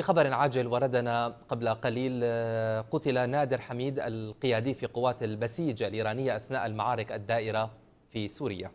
في خبر عاجل وردنا قبل قليل آه، قتل نادر حميد القيادي في قوات البسيج الإيرانية أثناء المعارك الدائرة في سوريا